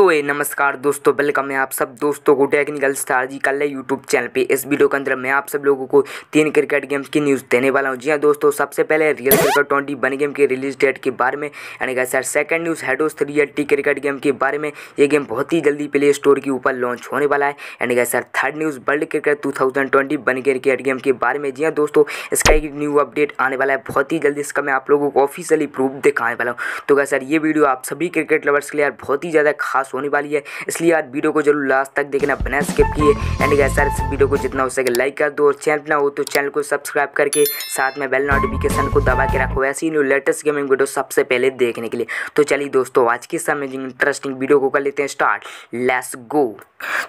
सो ए नमस्कार दोस्तों वेलकम है आप सब दोस्तों को टेक्निकल स्टार जी कल यूट्यूब चैनल पे इस वीडियो के अंदर मैं आप सब लोगों को तीन क्रिकेट गेम्स की न्यूज़ देने वाला हूँ जी हाँ दोस्तों सबसे पहले real cricket twenty one game के रिलीज डेट के बारे में एंड क्या सर सेकंड न्यूज़ हेडोस रियल टी क्रिकेट गेम के बारे में ये गेम बहुत ही जल्दी प्ले स्टोर के ऊपर लॉन्च होने वाला है एंड क्या sir third news world cricket two thousand twenty one cricket game के बारे में जी हाँ दोस्तों इसका एक न्यू अपडेट आने वाला है बहुत ही जल्दी इसका मैं आप लोगों को ऑफिशियली प्रूफ दिखाने वाला हूँ तो क्या सर ये वीडियो आप सभी क्रिकेट लवर्स के लिए बहुत ही ज़्यादा खास ब्लास्ट होने वाली है इसलिए यार वीडियो को जरूर लास्ट तक देखना बिना स्किप किए एंड गैस इस वीडियो को जितना हो सके लाइक कर दो और चैनल ना हो तो चैनल को सब्सक्राइब करके साथ में बेल नोटिफिकेशन को दबा के रखो ऐसी न्यू लेटेस्ट गेमिंग वीडियो सबसे पहले देखने के लिए तो चलिए दोस्तों आज की समय इंटरेस्टिंग वीडियो को कर लेते हैं स्टार्ट लेट्स गो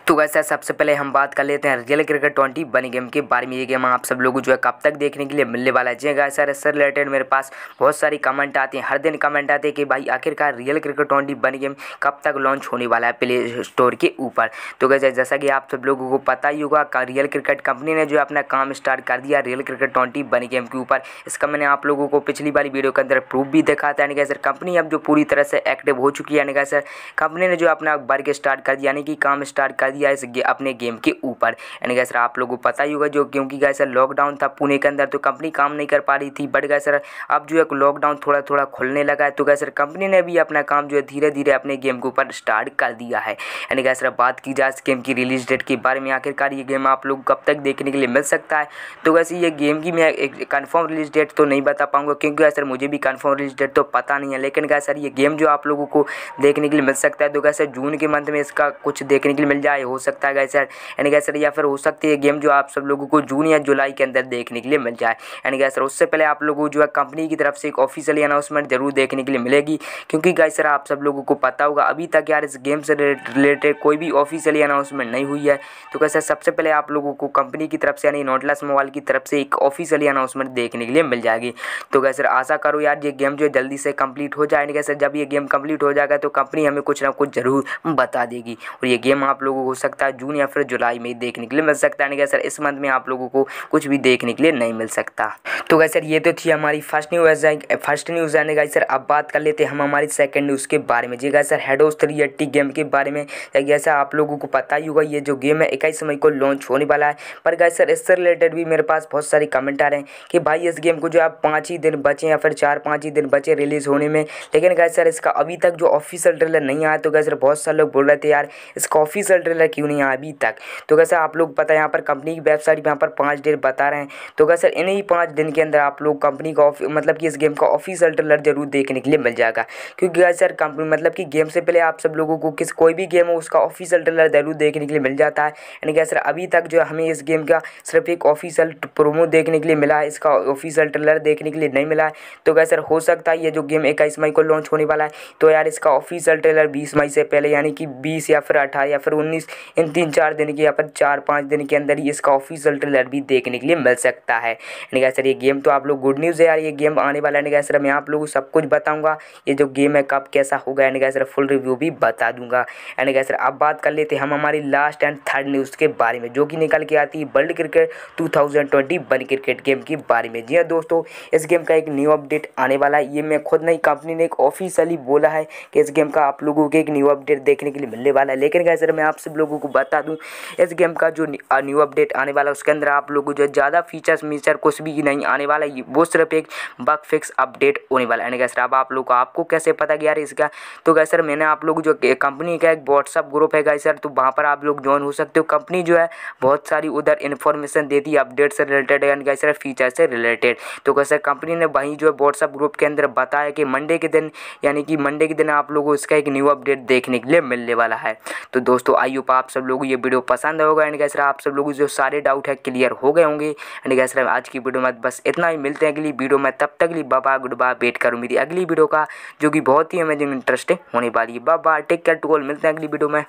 तो वैसे सबसे पहले हम बात कर लेते हैं real cricket twenty one game के बारे में ये गेम आप सब लोग जो है कब तक देखने के लिए मिलने वाला है जी गाय सर इससे रिलेटेड मेरे पास बहुत सारी कमेंट आते हैं हर दिन कमेंट आते हैं कि भाई आखिरकार real cricket twenty one game कब तक लॉन्च लॉन्च होने वाला है प्ले स्टोर के ऊपर तो कैसे जैसा कि आप सब लोगों को पता ही होगा रियल क्रिकेट कंपनी ने जो अपना काम स्टार्ट कर दिया real cricket twenty one game के ऊपर इसका मैंने आप लोगों को पिछली बारी वीडियो के अंदर प्रूफ भी देखा था यानी कि सर कंपनी अब जो पूरी तरह से एक्टिव हो चुकी है यानी कि सर कंपनी ने जो अपना वर्क स्टार्ट कर दिया यानी कि काम स्टार्ट कर दिया इस अपने गेम के ऊपर यानी कि सर आप लोगों को पता ही होगा जो क्योंकि कैसे लॉकडाउन था पुणे के अंदर तो कंपनी काम नहीं कर पा रही थी बट गए सर अब जो है लॉकडाउन थोड़ा थोड़ा खुलने लगा है तो गए सर कंपनी ने भी अपना काम जो है धीरे धीरे अपने गेम के ऊपर स्टार्ट स्टार्ट कर दिया है यानी कि सर बात की जाए इस गेम की रिलीज डेट के बारे में आखिरकार ये गेम आप लोग कब तक देखने के लिए मिल सकता है तो वैसे ये गेम की मैं एक कन्फर्म रिलीज डेट तो नहीं बता पाऊंगा क्योंकि सर मुझे भी कन्फर्म रिलीज डेट तो पता नहीं है लेकिन क्या सर ये गेम जो आप लोगों को देखने के लिए मिल सकता है तो क्या जून के मंथ में इसका कुछ देखने के लिए मिल जाए हो सकता है सर यानी क्या सर या फिर हो सकती है गेम जो आप सब लोगों को जून या जुलाई के अंदर देखने के लिए मिल जाए यानी क्या सर उससे पहले आप लोगों जो है कंपनी की तरफ से एक ऑफिशियली अनाउंसमेंट जरूर देखने के लिए मिलेगी क्योंकि क्या सर आप सब लोगों को पता होगा अभी तक यार लगातार इस गेम से रिलेटेड कोई भी ऑफिशियली अनाउंसमेंट नहीं हुई है तो कैसे सबसे पहले आप लोगों को कंपनी की तरफ से यानी नोटलेस मोबाइल की तरफ से एक ऑफिशियली अनाउंसमेंट देखने के लिए मिल जाएगी तो कैसे आशा करो यार ये गेम जो जल्दी से कंप्लीट हो जाए कैसे जब ये गेम कंप्लीट हो जाएगा तो कंपनी हमें कुछ ना कुछ ज़रूर बता देगी और ये गेम आप लोगों को हो सकता है जून या फिर जुलाई में देखने के लिए मिल सकता है सर इस मंथ में आप लोगों को कुछ भी देखने के लिए नहीं मिल सकता तो कैसे ये तो थी हमारी फर्स्ट न्यूज़ फर्स्ट न्यूज़ आने का सर अब बात कर लेते हैं हम हमारी सेकेंड न्यूज़ के बारे में जी सर हेडोज थ्री सेफ्टी गेम के बारे में जैसा आप लोगों को पता ही होगा ये जो गेम है इक्कीस मई को लॉन्च होने वाला है पर गाय सर इससे रिलेटेड भी मेरे पास बहुत सारे कमेंट आ रहे हैं कि भाई इस गेम को जो आप पाँच ही दिन बचे या फिर चार पाँच ही दिन बचे रिलीज़ होने में लेकिन गाय सर इसका अभी तक जो ऑफिशियल ट्रेलर नहीं आया तो गाय सर बहुत सारे लोग बोल रहे थे यार इसका ऑफिशियल ट्रेलर क्यों नहीं आया अभी तक तो कैसे आप लोग पता है यहाँ पर कंपनी की वेबसाइट यहाँ पर पाँच डेट बता रहे हैं तो क्या सर इन्हीं पाँच दिन के अंदर आप लोग कंपनी का मतलब कि इस गेम का ऑफिशियल ट्रेलर जरूर देखने के लिए मिल जाएगा क्योंकि सर कंपनी मतलब कि गेम से पहले आप सब लोग लोगों को किस कोई भी गेम हो उसका ऑफिशियल ट्रेलर जरूर देखने के लिए मिल जाता है यानी कि सर अभी तक जो हमें इस गेम का सिर्फ एक ऑफिशियल प्रोमो देखने के लिए मिला है इसका ऑफिशियल ट्रेलर देखने के लिए नहीं मिला है तो क्या सर हो सकता है ये जो गेम इक्कीस मई को लॉन्च होने वाला है तो यार इसका ऑफिशियल ट्रेलर बीस मई से पहले यानी कि बीस या फिर अठारह या फिर उन्नीस इन तीन चार दिन के या फिर चार पाँच दिन के अंदर ही इसका ऑफिशियल ट्रेलर भी देखने के लिए मिल सकता है यानी क्या सर ये गेम तो आप लोग गुड न्यूज़ है यार ये गेम आने वाला है यानी क्या सर मैं आप लोगों को सब कुछ बताऊँगा ये जो गेम है कब कैसा होगा यानी क्या सर फुल रिव्यू भी बता दूंगा एंड गैस अब बात कर लेते हैं हम हमारी लास्ट एंड थर्ड न्यूज़ के बारे में जो कि निकल के आती है world cricket two cricket game के बारे में जी हाँ दोस्तों इस गेम का एक न्यू अपडेट आने वाला है ये मैं खुद नहीं कंपनी ने एक ऑफिशियली बोला है कि इस गेम का आप लोगों को एक न्यू अपडेट देखने के लिए मिलने वाला है लेकिन गैस मैं आप सब लोगों को बता दूँ इस गेम का जो न्यू अपडेट आने वाला है उसके अंदर आप लोगों जो ज़्यादा फीचर्स मीचर कुछ भी नहीं आने वाला है वो सिर्फ एक बग फिक्स अपडेट होने वाला है एंड गैस अब आप लोग को आपको कैसे पता गया इसका तो गैस मैंने आप लोग जो कंपनी का एक व्हाट्सअप ग्रुप है गाइस सर तो वहाँ पर आप लोग ज्वाइन हो सकते हो कंपनी जो है बहुत सारी उधर इन्फॉर्मेशन देती है अपडेट से related and guys sir feature से रिलेटेड तो कैसे कंपनी ने वहीं जो है व्हाट्सअप ग्रुप के अंदर बताया कि मंडे के दिन यानी कि मंडे के दिन आप लोगों को इसका एक न्यू अपडेट देखने के लिए मिलने वाला है तो दोस्तों आई होप आप सब लोग ये वीडियो पसंद होगा एंड कैसे आप सब लोग जो सारे डाउट है क्लियर हो गए होंगे एंड कैसे आज की वीडियो में बस इतना ही मिलते हैं अगली वीडियो में तब तक लिए बाबा गुड बाय वेट करूँ मेरी अगली वीडियो का जो कि बहुत ही अमेजिंग इंटरेस्टिंग होने वाली है बाबा टेक केयर टू ऑल मिलते हैं अगली वीडियो में